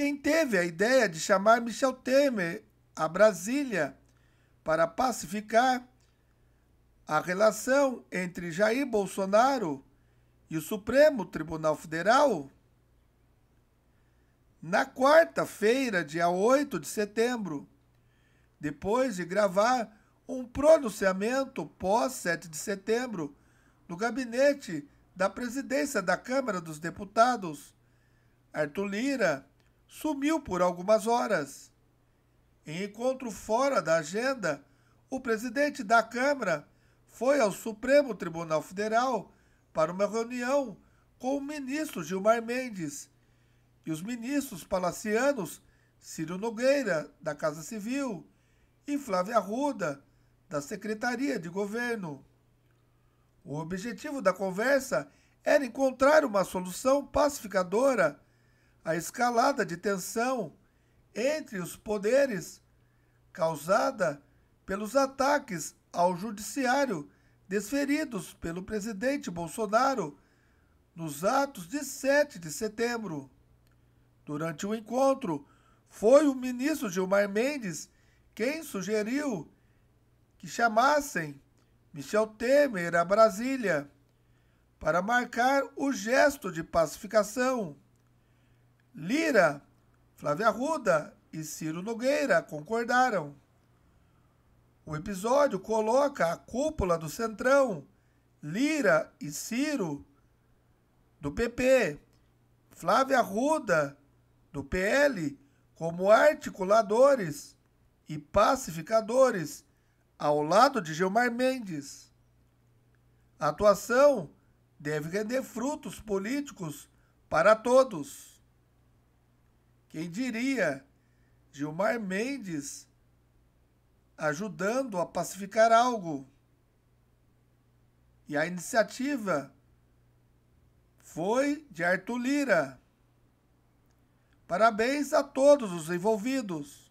quem teve a ideia de chamar Michel Temer a Brasília para pacificar a relação entre Jair Bolsonaro e o Supremo Tribunal Federal? Na quarta-feira, dia 8 de setembro, depois de gravar um pronunciamento pós 7 de setembro no gabinete da presidência da Câmara dos Deputados, Arthur Lira sumiu por algumas horas. Em encontro fora da agenda, o presidente da Câmara foi ao Supremo Tribunal Federal para uma reunião com o ministro Gilmar Mendes e os ministros palacianos Ciro Nogueira, da Casa Civil, e Flávia Arruda, da Secretaria de Governo. O objetivo da conversa era encontrar uma solução pacificadora a escalada de tensão entre os poderes causada pelos ataques ao judiciário desferidos pelo presidente Bolsonaro nos atos de 7 de setembro. Durante o encontro, foi o ministro Gilmar Mendes quem sugeriu que chamassem Michel Temer a Brasília para marcar o gesto de pacificação. Lira, Flávia Arruda e Ciro Nogueira concordaram. O episódio coloca a cúpula do Centrão, Lira e Ciro, do PP, Flávia Arruda, do PL, como articuladores e pacificadores, ao lado de Gilmar Mendes. A atuação deve render frutos políticos para todos. Quem diria Gilmar Mendes ajudando a pacificar algo? E a iniciativa foi de Arthur Lira. Parabéns a todos os envolvidos.